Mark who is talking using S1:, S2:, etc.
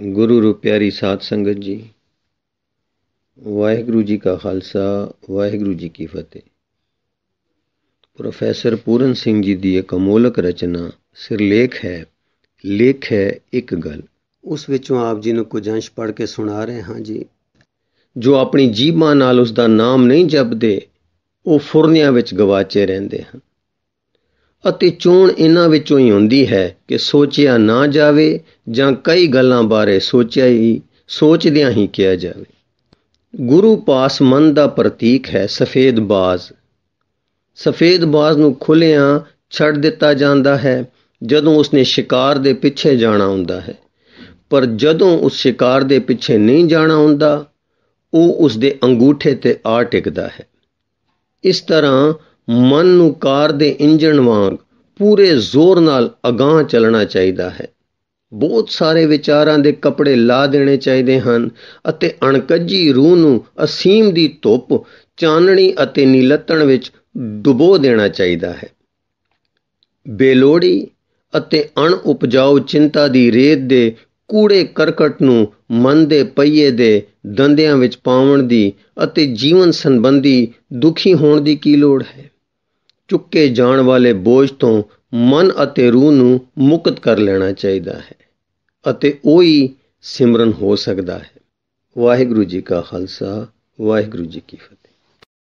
S1: ਗੁਰੂ ਰੂਪ ਪਿਆਰੀ ਸਾਧ ਸੰਗਤ ਜੀ ਵਾਹਿਗੁਰੂ ਜੀ ਕਾ ਖਾਲਸਾ ਵਾਹਿਗੁਰੂ ਜੀ ਕੀ ਫਤਿਹ ਪ੍ਰੋਫੈਸਰ ਪੂਰਨ ਸਿੰਘ ਜੀ ਦੀ ਇੱਕ ਅਮੋਲਕ ਰਚਨਾ ਸਿਰਲੇਖ ਹੈ ਲੇਖ ਹੈ ਇੱਕ ਗੱਲ ਉਸ ਵਿੱਚੋਂ ਆਪ ਜੀ ਨੂੰ ਕੁਝ ਅੰਸ਼ ਪੜ੍ਹ ਕੇ ਸੁਣਾ ਰਹੇ ਹਾਂ ਜੀ ਜੋ ਆਪਣੀ ਜੀਬਾਂ ਨਾਲ ਉਸ ਦਾ ਨਾਮ ਨਹੀਂ ਜਪਦੇ ਉਹ ਫੁਰਨਿਆਂ ਵਿੱਚ ਗਵਾਚੇ ਰਹਿੰਦੇ ਹਨ ਅਤੇ ਚੋਣ ਇਹਨਾਂ ਵਿੱਚੋਂ ਹੀ ਹੁੰਦੀ ਹੈ ਕਿ ਸੋਚਿਆ ਨਾ ਜਾਵੇ ਜਾਂ ਕਈ ਗੱਲਾਂ ਬਾਰੇ ਸੋਚਿਆ ਹੀ ਸੋਚਦਿਆਂ ਹੀ ਕਿਹਾ ਜਾਵੇ ਗੁਰੂ ਪਾਸ ਮਨ ਦਾ ਪ੍ਰਤੀਕ ਹੈ ਸਫੇਦ ਬਾਜ਼ ਸਫੇਦ ਬਾਜ਼ ਨੂੰ ਖੁੱਲਿਆਂ ਛੱਡ ਦਿੱਤਾ ਜਾਂਦਾ ਹੈ ਜਦੋਂ ਉਸਨੇ ਸ਼ਿਕਾਰ ਦੇ ਪਿੱਛੇ ਜਾਣਾ ਹੁੰਦਾ ਹੈ ਪਰ ਜਦੋਂ ਉਸ ਸ਼ਿਕਾਰ ਦੇ ਪਿੱਛੇ ਨਹੀਂ ਜਾਣਾ ਹੁੰਦਾ ਉਹ ਉਸਦੇ ਅੰਗੂਠੇ ਤੇ ਆ ਟਿਕਦਾ ਹੈ ਇਸ ਤਰ੍ਹਾਂ ਮਨ ਨੂੰ ਕਾਰ ਦੇ ਇੰਜਣ ਵਾਂਗ ਪੂਰੇ ਜ਼ੋਰ ਨਾਲ ਅਗਾਹ ਚੱਲਣਾ ਚਾਹੀਦਾ ਹੈ ਬਹੁਤ ਸਾਰੇ ਵਿਚਾਰਾਂ ਦੇ ਕੱਪੜੇ ਲਾ ਦੇਣੇ ਚਾਹੀਦੇ ਹਨ ਅਤੇ ਅਣਕੱਜੀ ਰੂਹ ਨੂੰ ਅਸੀਮ ਦੀ ਧੁੱਪ ਚਾਨਣੀ ਅਤੇ ਨੀਲਤਣ ਵਿੱਚ ਡੁਬੋ ਦੇਣਾ ਚਾਹੀਦਾ ਹੈ ਬੇਲੋੜੀ ਅਤੇ ਅਣਉਪਜਾਊ ਚਿੰਤਾ ਦੀ ਰੇਤ ਦੇ ਕੂੜੇ ਕਰਕਟ ਨੂੰ ਮਨ ਦੇ ਪਈਏ ਦੇ ਦੰਦਿਆਂ ਵਿੱਚ ਪਾਉਣ ਦੀ ਅਤੇ ਜੀਵਨ ਸੰਬੰਧੀ ਦੁਖੀ ਹੋਣ ਦੀ ਕੀ ਲੋੜ ਹੈ ਚੁੱਕੇ ਜਾਣ ਵਾਲੇ ਬੋਝ ਤੋਂ ਮਨ ਅਤੇ ਰੂਹ ਨੂੰ ਮੁਕਤ ਕਰ ਲੈਣਾ ਚਾਹੀਦਾ ਹੈ ਅਤੇ ਉਹੀ ਸਿਮਰਨ ਹੋ ਸਕਦਾ ਹੈ ਵਾਹਿਗੁਰੂ ਜੀ ਕਾ ਖਾਲਸਾ ਵਾਹਿਗੁਰੂ ਜੀ ਕੀ ਫਤਿਹ